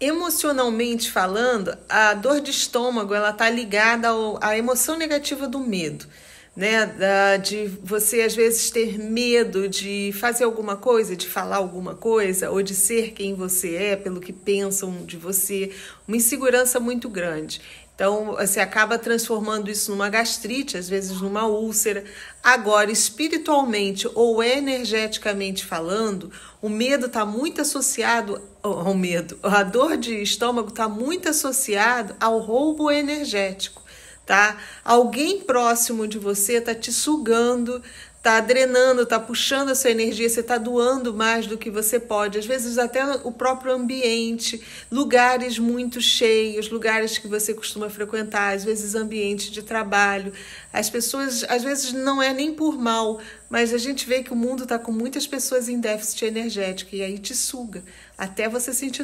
emocionalmente falando, a dor de estômago ela está ligada ao, à emoção negativa do medo, né? Da, de você às vezes ter medo de fazer alguma coisa, de falar alguma coisa, ou de ser quem você é, pelo que pensam de você, uma insegurança muito grande. Então, você acaba transformando isso numa gastrite, às vezes numa úlcera. Agora, espiritualmente ou energeticamente falando, o medo está muito associado ao medo. A dor de estômago está muito associado ao roubo energético tá? Alguém próximo de você tá te sugando, tá drenando, tá puxando a sua energia, você tá doando mais do que você pode. Às vezes até o próprio ambiente, lugares muito cheios, lugares que você costuma frequentar, às vezes ambiente de trabalho. As pessoas, às vezes não é nem por mal, mas a gente vê que o mundo tá com muitas pessoas em déficit energético e aí te suga, até você sentir